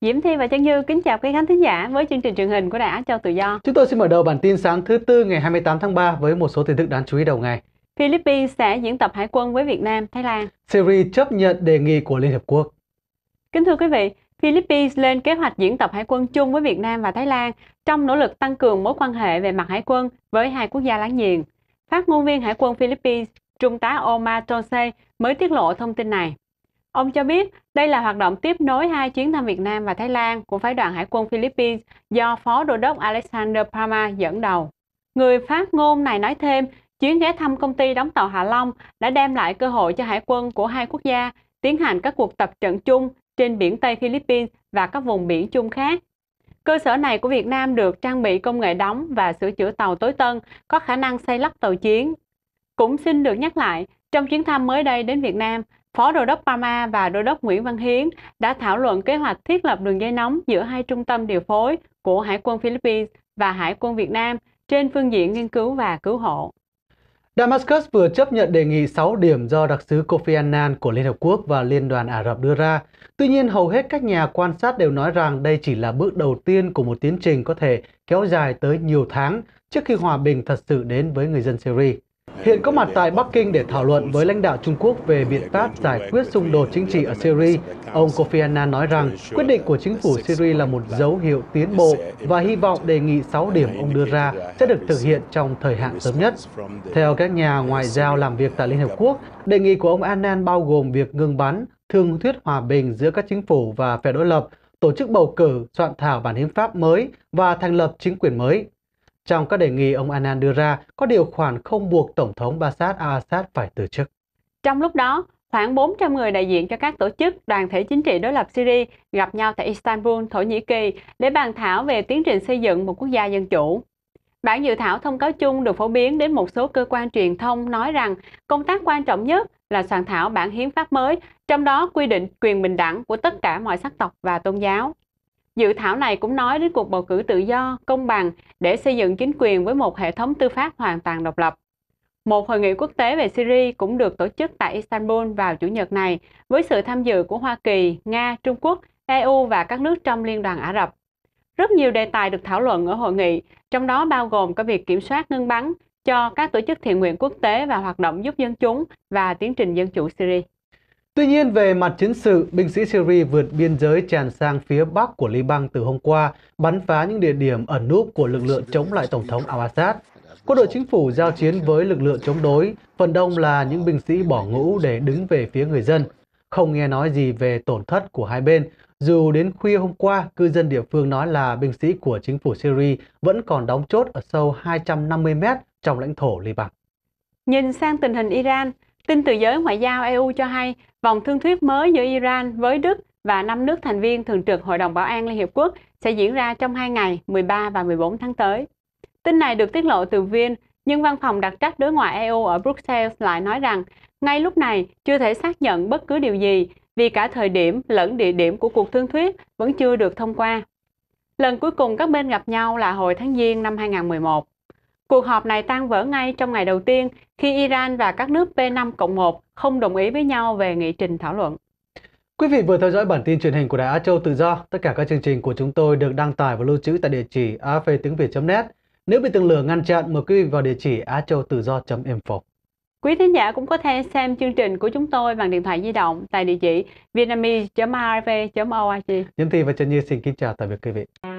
Diễm Thi và Trang Như kính chào quý khán thính giả với chương trình truyền hình của Đài Á Châu Tự Do. Chúng tôi xin mở đầu bản tin sáng thứ Tư ngày 28 tháng 3 với một số tin tức đáng chú ý đầu ngày. Philippines sẽ diễn tập hải quân với Việt Nam, Thái Lan. Syria chấp nhận đề nghị của Liên Hợp Quốc. Kính thưa quý vị, Philippines lên kế hoạch diễn tập hải quân chung với Việt Nam và Thái Lan trong nỗ lực tăng cường mối quan hệ về mặt hải quân với hai quốc gia láng giềng. Phát ngôn viên Hải quân Philippines, Trung tá Omar Tronse mới tiết lộ thông tin này. Ông cho biết đây là hoạt động tiếp nối hai chuyến thăm Việt Nam và Thái Lan của phái đoàn hải quân Philippines do Phó Đô đốc Alexander Palma dẫn đầu. Người phát ngôn này nói thêm, chuyến ghé thăm công ty đóng tàu Hạ Long đã đem lại cơ hội cho hải quân của hai quốc gia tiến hành các cuộc tập trận chung trên biển Tây Philippines và các vùng biển chung khác. Cơ sở này của Việt Nam được trang bị công nghệ đóng và sửa chữa tàu tối tân, có khả năng xây lắp tàu chiến. Cũng xin được nhắc lại, trong chuyến thăm mới đây đến Việt Nam, Phó Đô đốc Pama và Đô đốc Nguyễn Văn Hiến đã thảo luận kế hoạch thiết lập đường dây nóng giữa hai trung tâm điều phối của Hải quân Philippines và Hải quân Việt Nam trên phương diện nghiên cứu và cứu hộ. Damascus vừa chấp nhận đề nghị 6 điểm do đặc sứ Kofi Annan của Liên Hợp Quốc và Liên đoàn Ả Rập đưa ra. Tuy nhiên, hầu hết các nhà quan sát đều nói rằng đây chỉ là bước đầu tiên của một tiến trình có thể kéo dài tới nhiều tháng trước khi hòa bình thật sự đến với người dân Syria hiện có mặt tại Bắc Kinh để thảo luận với lãnh đạo Trung Quốc về biện pháp giải quyết xung đột chính trị ở Syria, ông Kofi Annan nói rằng quyết định của chính phủ Syria là một dấu hiệu tiến bộ và hy vọng đề nghị 6 điểm ông đưa ra sẽ được thực hiện trong thời hạn sớm nhất. Theo các nhà ngoại giao làm việc tại Liên Hợp Quốc, đề nghị của ông Annan bao gồm việc ngừng bắn, thương thuyết hòa bình giữa các chính phủ và phe đối lập, tổ chức bầu cử, soạn thảo bản hiến pháp mới và thành lập chính quyền mới. Trong các đề nghị ông Annan đưa ra, có điều khoản không buộc Tổng thống Bashar al-Assad phải từ chức. Trong lúc đó, khoảng 400 người đại diện cho các tổ chức, đoàn thể chính trị đối lập Syria gặp nhau tại Istanbul, Thổ Nhĩ Kỳ để bàn thảo về tiến trình xây dựng một quốc gia dân chủ. Bản dự thảo thông cáo chung được phổ biến đến một số cơ quan truyền thông nói rằng công tác quan trọng nhất là soạn thảo bản hiến pháp mới, trong đó quy định quyền bình đẳng của tất cả mọi sắc tộc và tôn giáo. Dự thảo này cũng nói đến cuộc bầu cử tự do, công bằng để xây dựng chính quyền với một hệ thống tư pháp hoàn toàn độc lập. Một hội nghị quốc tế về Syria cũng được tổ chức tại Istanbul vào Chủ nhật này với sự tham dự của Hoa Kỳ, Nga, Trung Quốc, EU và các nước trong Liên đoàn Ả Rập. Rất nhiều đề tài được thảo luận ở hội nghị, trong đó bao gồm cả việc kiểm soát ngưng bắn cho các tổ chức thiện nguyện quốc tế và hoạt động giúp dân chúng và tiến trình dân chủ Syria. Tuy nhiên, về mặt chiến sự, binh sĩ Syria vượt biên giới tràn sang phía bắc của Liban từ hôm qua, bắn phá những địa điểm ẩn núp của lực lượng chống lại Tổng thống al-Assad. Quân đội chính phủ giao chiến với lực lượng chống đối, phần đông là những binh sĩ bỏ ngũ để đứng về phía người dân. Không nghe nói gì về tổn thất của hai bên, dù đến khuya hôm qua, cư dân địa phương nói là binh sĩ của chính phủ Syria vẫn còn đóng chốt ở sâu 250 mét trong lãnh thổ Liban. Nhìn sang tình hình Iran, Tin từ giới ngoại giao EU cho hay, vòng thương thuyết mới giữa Iran với Đức và năm nước thành viên thường trực Hội đồng Bảo an Liên Hiệp Quốc sẽ diễn ra trong 2 ngày 13 và 14 tháng tới. Tin này được tiết lộ từ Viên, nhưng văn phòng đặc trách đối ngoại EU ở Brussels lại nói rằng ngay lúc này chưa thể xác nhận bất cứ điều gì vì cả thời điểm lẫn địa điểm của cuộc thương thuyết vẫn chưa được thông qua. Lần cuối cùng các bên gặp nhau là hồi tháng Giêng năm 2011. Cuộc họp này tan vỡ ngay trong ngày đầu tiên khi Iran và các nước P5 cộng 1 không đồng ý với nhau về nghị trình thảo luận. Quý vị vừa theo dõi bản tin truyền hình của Đài Á Châu Tự Do. Tất cả các chương trình của chúng tôi được đăng tải và lưu trữ tại địa chỉ afvtiếngviệt.net. Nếu bị tường lửa ngăn chặn, mời quý vị vào địa chỉ achauttự-do.info. Quý thính giả cũng có thể xem chương trình của chúng tôi bằng điện thoại di động tại địa chỉ vietnamese rv org Nhâm Thi và Trần Như xin kính chào tạm biệt quý vị.